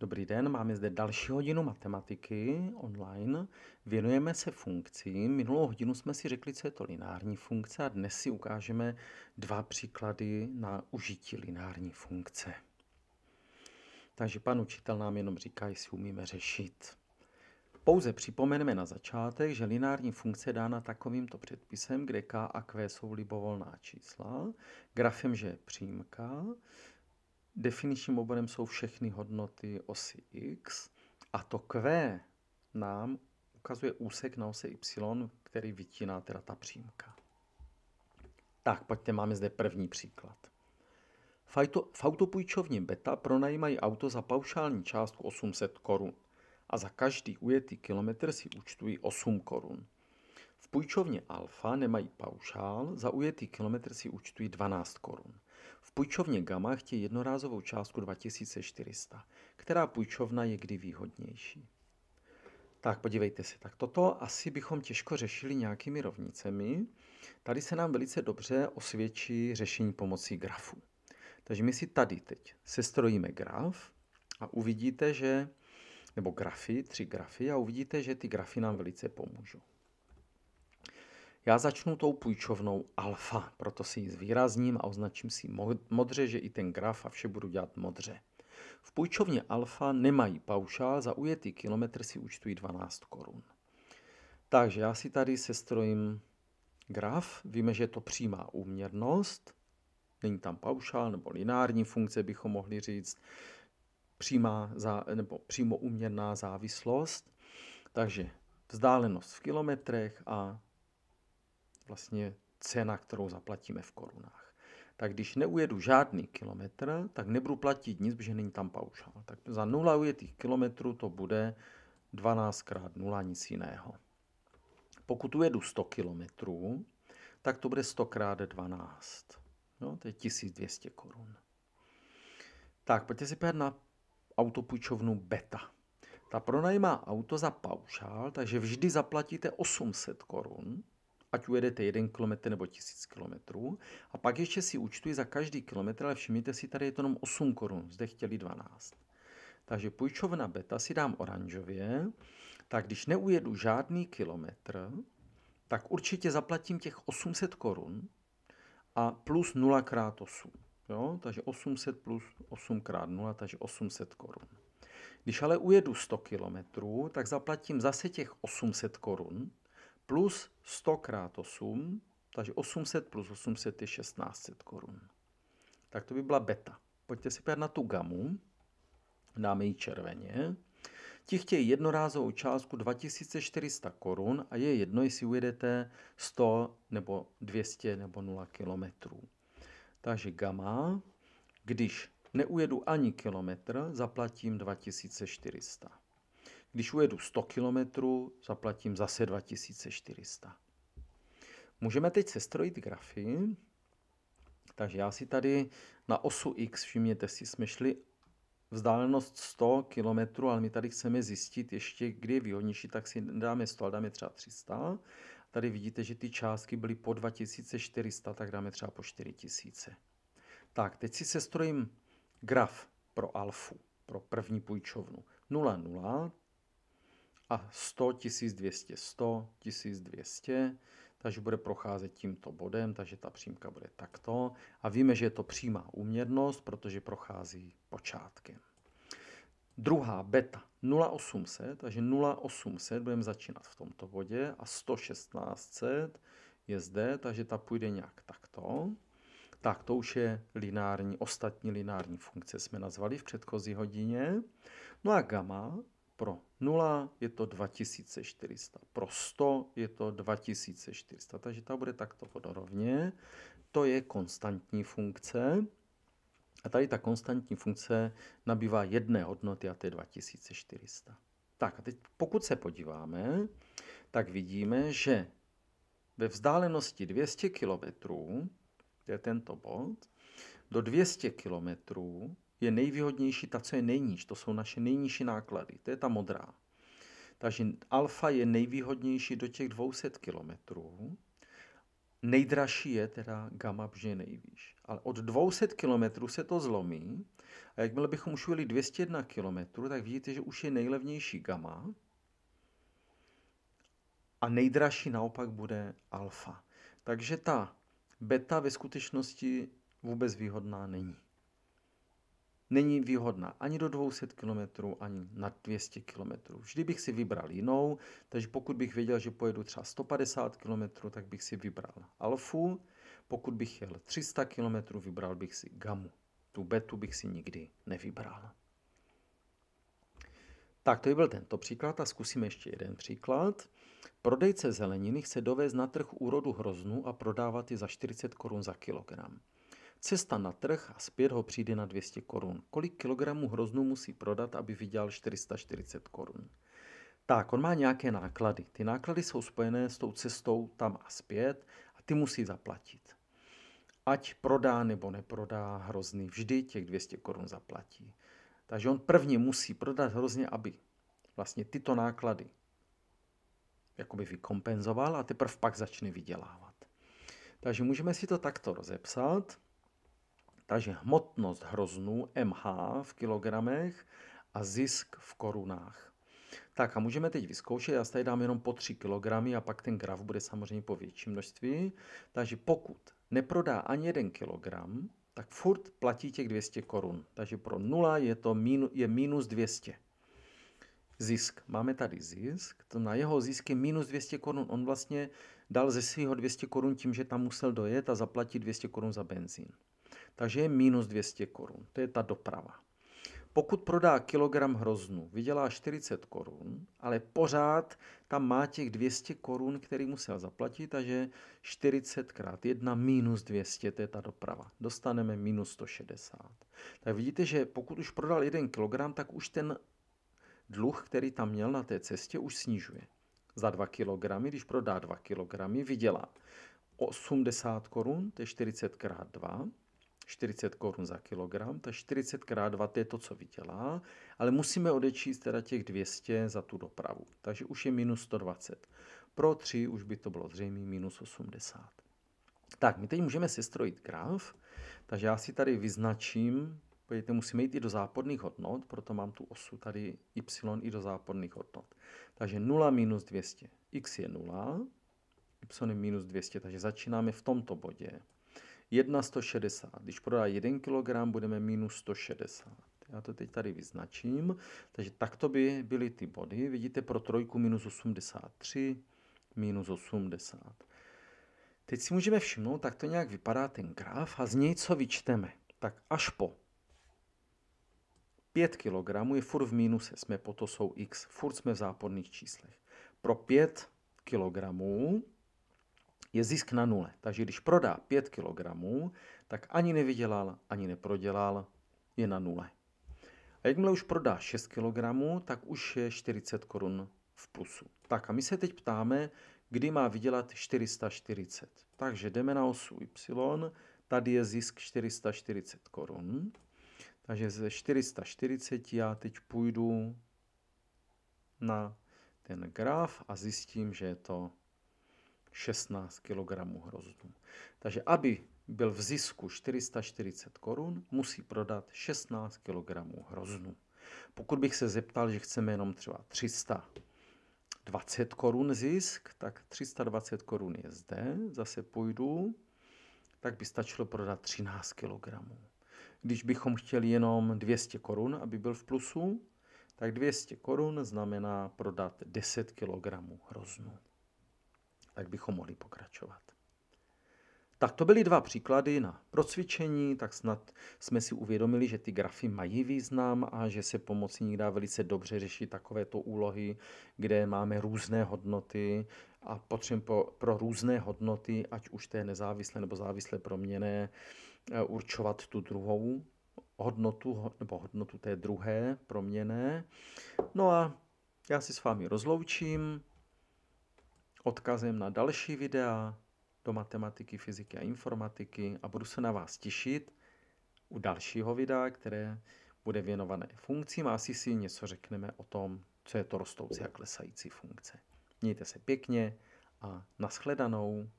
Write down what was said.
Dobrý den, máme zde další hodinu matematiky online. Věnujeme se funkcím. Minulou hodinu jsme si řekli, co je to lineární funkce a dnes si ukážeme dva příklady na užití lineární funkce. Takže pan učitel nám jenom říká, jestli umíme řešit. Pouze připomeneme na začátek, že lineární funkce je dána takovýmto předpisem, kde k a q jsou libovolná čísla, grafem, že je přímka, Definičním oborem jsou všechny hodnoty osy x a to q nám ukazuje úsek na ose y, který vytíná teda ta přímka. Tak, pojďte, máme zde první příklad. V autopůjčovně Beta pronajímají auto za paušální částku 800 korun a za každý ujetý kilometr si účtují 8 korun. V půjčovně Alfa nemají paušál, za ujetý kilometr si účtují 12 korun. V půjčovně Gama chtějí jednorázovou částku 2400, která půjčovna je kdy výhodnější. Tak podívejte se, tak toto asi bychom těžko řešili nějakými rovnicemi. Tady se nám velice dobře osvědčí řešení pomocí grafu. Takže my si tady teď sestrojíme graf a uvidíte, že, nebo grafy, tři grafy a uvidíte, že ty grafy nám velice pomůžou. Já začnu tou půjčovnou alfa, proto si ji zvýrazním a označím si modře, že i ten graf a vše budu dělat modře. V půjčovně alfa nemají paušál, za ujetý kilometr si účtují 12 korun. Takže já si tady sestrojím graf, víme, že je to přímá úměrnost, není tam paušál nebo lineární funkce, bychom mohli říct, přímá zá, nebo přímo úměrná závislost, takže vzdálenost v kilometrech a vlastně cena, kterou zaplatíme v korunách. Tak když neujedu žádný kilometr, tak nebudu platit nic, protože není tam paušál. Tak za nula ujetých kilometrů to bude 12 krát 0, nic jiného. Pokud ujedu 100 kilometrů, tak to bude 100 krát 12. No, to je 1200 korun. Tak, pojďte si pět na autopůjčovnu Beta. Ta pronajímá auto za paušál, takže vždy zaplatíte 800 korun ať ujedete 1 km nebo 1000 km. A pak ještě si účtuji za každý kilometr, ale všimněte si, tady je to jenom 8 korun, zde chtěli 12. Takže půjčovna beta si dám oranžově, tak když neujedu žádný kilometr, tak určitě zaplatím těch 800 korun a plus 0 x 8. Jo? Takže 800 plus 8 x 0, takže 800 korun. Když ale ujedu 100 kilometrů, tak zaplatím zase těch 800 korun, plus 100 krát 8, takže 800 plus 800 je 1600 korun. Tak to by byla beta. Pojďte si pět na tu gamu, dáme ji červeně. Ti chtějí jednorázovou částku 2400 korun a je jedno, jestli ujedete 100 nebo 200 nebo 0 kilometrů. Takže gamma, když neujedu ani kilometr, zaplatím 2400. Když ujedu 100 kilometrů, zaplatím zase 2400. Můžeme teď sestrojit grafy. Takže já si tady na osu x, všimněte si, jsme šli vzdálenost 100 km, ale my tady chceme zjistit ještě, kdy je výhodnější, tak si dáme 100, ale dáme třeba 300. Tady vidíte, že ty částky byly po 2400, tak dáme třeba po 4000. Tak, teď si sestrojím graf pro alfu, pro první půjčovnu. 0, 0, a 100, 1200, 100, 1200, takže bude procházet tímto bodem, takže ta přímka bude takto. A víme, že je to přímá úměrnost, protože prochází počátkem. Druhá beta 0800, takže 0800 budeme začínat v tomto bodě a 1600 je zde, takže ta půjde nějak takto. Tak to už je lineární, ostatní lineární funkce jsme nazvali v předchozí hodině. No a gamma pro 0 je to 2400, pro 100 je to 2400, takže ta bude takto vodorovně. To je konstantní funkce. A tady ta konstantní funkce nabývá jedné hodnoty a to je 2400. Tak a teď pokud se podíváme, tak vidíme, že ve vzdálenosti 200 km, to je tento bod, do 200 kilometrů je nejvýhodnější ta, co je nejníž. To jsou naše nejnižší náklady. To je ta modrá. Takže alfa je nejvýhodnější do těch 200 kilometrů. Nejdražší je teda gamma, protože je nejvýš. Ale od 200 km se to zlomí a jakmile bychom už jeli 201 km, tak vidíte, že už je nejlevnější gamma a nejdražší naopak bude alfa. Takže ta beta ve skutečnosti vůbec výhodná není není výhodná ani do 200 km, ani na 200 km. Vždy bych si vybral jinou, takže pokud bych věděl, že pojedu třeba 150 km, tak bych si vybral alfu, pokud bych jel 300 km, vybral bych si gamu. Tu betu bych si nikdy nevybral. Tak to by byl tento příklad a zkusíme ještě jeden příklad. Prodejce zeleniny chce dovést na trh úrodu hroznu a prodávat ji za 40 korun za kilogram. Cesta na trh a zpět ho přijde na 200 korun. Kolik kilogramů hroznu musí prodat, aby vydělal 440 korun? Tak, on má nějaké náklady. Ty náklady jsou spojené s tou cestou tam a zpět a ty musí zaplatit. Ať prodá nebo neprodá hrozný, vždy těch 200 korun zaplatí. Takže on prvně musí prodat hrozně, aby vlastně tyto náklady jakoby vykompenzoval a teprve pak začne vydělávat. Takže můžeme si to takto rozepsat. Takže hmotnost hroznů MH v kilogramech a zisk v korunách. Tak a můžeme teď vyzkoušet, já tady dám jenom po 3 kg a pak ten graf bude samozřejmě po větším množství. Takže pokud neprodá ani 1 kg, tak furt platí těch 200 korun. Takže pro 0 je to mínu, je minus 200. Zisk. Máme tady zisk, to na jeho zisk je minus 200 korun. On vlastně dal ze svého 200 korun tím, že tam musel dojet a zaplatit 200 korun za benzín takže je minus 200 korun. To je ta doprava. Pokud prodá kilogram hroznu, vydělá 40 korun, ale pořád tam má těch 200 korun, který musel zaplatit, takže 40 krát 1 minus 200, to je ta doprava. Dostaneme minus 160. Tak vidíte, že pokud už prodal 1 kilogram, tak už ten dluh, který tam měl na té cestě, už snižuje. Za 2 kilogramy, když prodá 2 kilogramy, vydělá 80 korun, to je 40 krát 2, 40 korun za kilogram, ta 40 x 2 to je to, co vydělá, ale musíme odečíst teda těch 200 za tu dopravu, takže už je minus 120. Pro 3 už by to bylo zřejmě minus 80. Tak, my teď můžeme sestrojit graf, takže já si tady vyznačím, podívejte, musíme jít i do záporných hodnot, proto mám tu osu tady y i do záporných hodnot. Takže 0 minus 200, x je 0, y je minus 200, takže začínáme v tomto bodě. 1,160. 160. Když prodá 1 kg, budeme minus 160. Já to teď tady vyznačím. Takže takto by byly ty body. Vidíte pro trojku minus 83, minus 80. Teď si můžeme všimnout, tak to nějak vypadá ten graf a z něj co vyčteme. Tak až po 5 kg je furt v mínuse, jsme po to jsou x, furt jsme v záporných číslech. Pro 5 kilogramů je zisk na nule. Takže když prodá 5 kg, tak ani nevydělal, ani neprodělal, je na nule. A jakmile už prodá 6 kg, tak už je 40 korun v plusu. Tak a my se teď ptáme, kdy má vydělat 440. Takže jdeme na osu Y, tady je zisk 440 korun. Takže ze 440 já teď půjdu na ten graf a zjistím, že je to 16 kg hroznů. Takže aby byl v zisku 440 korun, musí prodat 16 kg hroznů. Pokud bych se zeptal, že chceme jenom třeba 320 korun zisk, tak 320 korun je zde, zase půjdu, tak by stačilo prodat 13 kg. Když bychom chtěli jenom 200 korun, aby byl v plusu, tak 200 korun znamená prodat 10 kg hroznů tak bychom mohli pokračovat. Tak to byly dva příklady na procvičení, tak snad jsme si uvědomili, že ty grafy mají význam a že se pomocí nich dá velice dobře řešit takovéto úlohy, kde máme různé hodnoty a potřebujeme pro, pro různé hodnoty, ať už té nezávislé nebo závislé proměné, eh, určovat tu druhou hodnotu nebo hodnotu té druhé proměné. No a já si s vámi rozloučím odkazem na další videa do matematiky, fyziky a informatiky a budu se na vás těšit u dalšího videa, které bude věnované funkcím a asi si něco řekneme o tom, co je to rostoucí a klesající funkce. Mějte se pěkně a nashledanou.